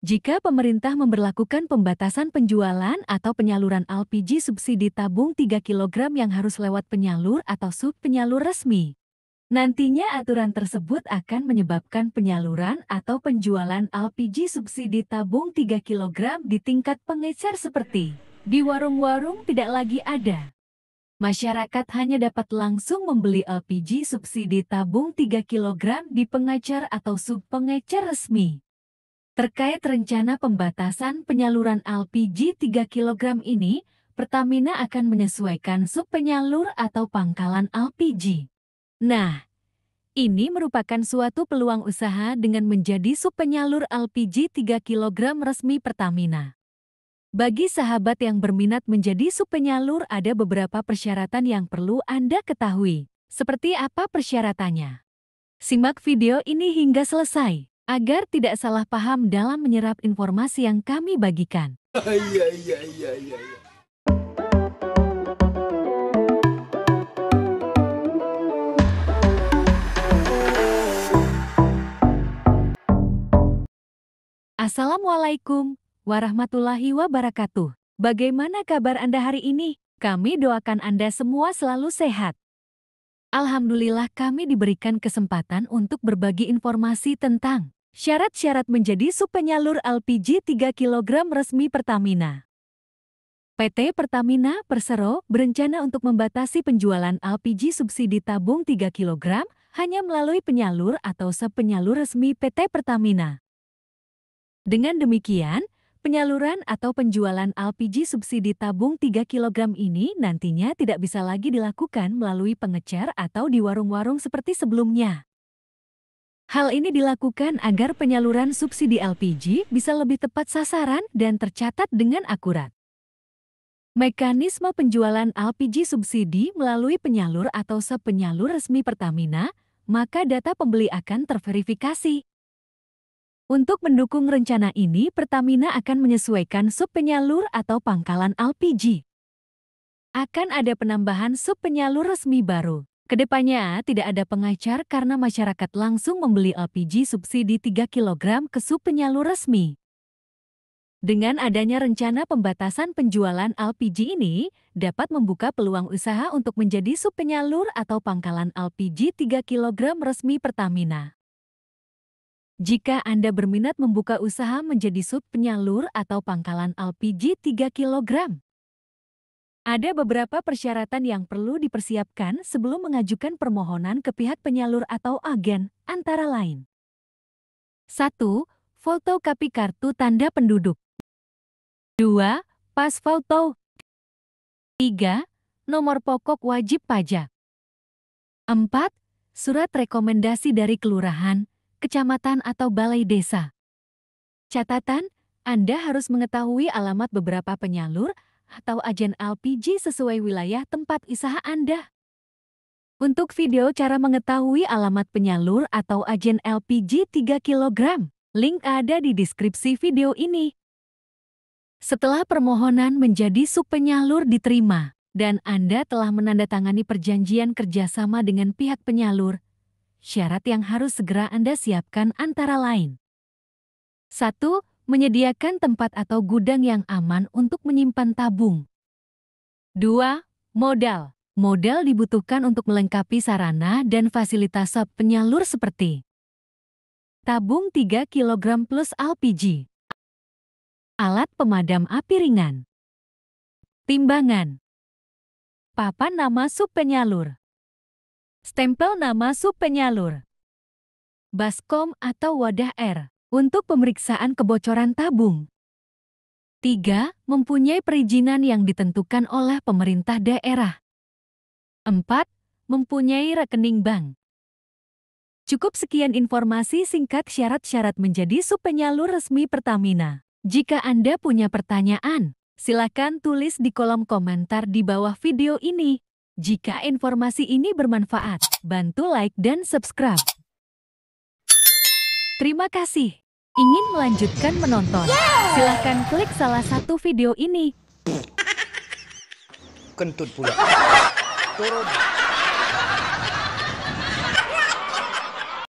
Jika pemerintah memberlakukan pembatasan penjualan atau penyaluran LPG subsidi tabung 3 kg yang harus lewat penyalur atau sub penyalur resmi, nantinya aturan tersebut akan menyebabkan penyaluran atau penjualan LPG subsidi tabung 3 kg di tingkat pengecer seperti di warung-warung tidak lagi ada masyarakat hanya dapat langsung membeli LPG subsidi tabung 3 kg di pengacar atau subpengecer resmi. Terkait rencana pembatasan penyaluran LPG 3 kg ini, Pertamina akan menyesuaikan subpenyalur atau pangkalan LPG. Nah, ini merupakan suatu peluang usaha dengan menjadi subpenyalur LPG 3 kg resmi Pertamina. Bagi sahabat yang berminat menjadi subpenyalur ada beberapa persyaratan yang perlu Anda ketahui. Seperti apa persyaratannya? Simak video ini hingga selesai, agar tidak salah paham dalam menyerap informasi yang kami bagikan. Iya, iya, iya, Assalamualaikum warahmatullahi wabarakatuh. Bagaimana kabar Anda hari ini? Kami doakan Anda semua selalu sehat. Alhamdulillah kami diberikan kesempatan untuk berbagi informasi tentang syarat-syarat menjadi subpenyalur LPG 3 kg resmi Pertamina. PT Pertamina Persero berencana untuk membatasi penjualan LPG subsidi tabung 3 kg hanya melalui penyalur atau sepenyalur resmi PT Pertamina. Dengan demikian, Penyaluran atau penjualan LPG subsidi tabung 3 kg ini nantinya tidak bisa lagi dilakukan melalui pengecer atau di warung-warung seperti sebelumnya. Hal ini dilakukan agar penyaluran subsidi LPG bisa lebih tepat sasaran dan tercatat dengan akurat. Mekanisme penjualan LPG subsidi melalui penyalur atau sepenyalur resmi Pertamina, maka data pembeli akan terverifikasi. Untuk mendukung rencana ini, Pertamina akan menyesuaikan sub penyalur atau pangkalan LPG. Akan ada penambahan sub penyalur resmi baru. Kedepannya tidak ada pengacar karena masyarakat langsung membeli LPG subsidi 3 kg ke sub penyalur resmi. Dengan adanya rencana pembatasan penjualan LPG ini, dapat membuka peluang usaha untuk menjadi sub penyalur atau pangkalan LPG 3 kg resmi Pertamina. Jika Anda berminat membuka usaha menjadi sub penyalur atau pangkalan LPG 3 kg. Ada beberapa persyaratan yang perlu dipersiapkan sebelum mengajukan permohonan ke pihak penyalur atau agen, antara lain. 1. kapi kartu tanda penduduk. 2. Pas foto. 3. Nomor pokok wajib pajak. 4. Surat rekomendasi dari kelurahan, kecamatan atau balai desa. Catatan, Anda harus mengetahui alamat beberapa penyalur atau agen LPG sesuai wilayah tempat usaha Anda. Untuk video cara mengetahui alamat penyalur atau agen LPG 3 kg, link ada di deskripsi video ini. Setelah permohonan menjadi subpenyalur diterima, dan Anda telah menandatangani perjanjian kerjasama dengan pihak penyalur, syarat yang harus segera Anda siapkan antara lain. 1. Menyediakan tempat atau gudang yang aman untuk menyimpan tabung. 2. Modal. Modal dibutuhkan untuk melengkapi sarana dan fasilitas sub penyalur seperti tabung 3 kg plus LPG, alat pemadam api ringan, timbangan, papan nama sub penyalur, Stempel nama sub penyalur. Baskom atau wadah air untuk pemeriksaan kebocoran tabung. 3. Mempunyai perizinan yang ditentukan oleh pemerintah daerah. 4. Mempunyai rekening bank. Cukup sekian informasi singkat syarat-syarat menjadi sub penyalur resmi Pertamina. Jika Anda punya pertanyaan, silakan tulis di kolom komentar di bawah video ini. Jika informasi ini bermanfaat, bantu like dan subscribe. Terima kasih. Ingin melanjutkan menonton? Silahkan klik salah satu video ini. Kentut pula. Turun.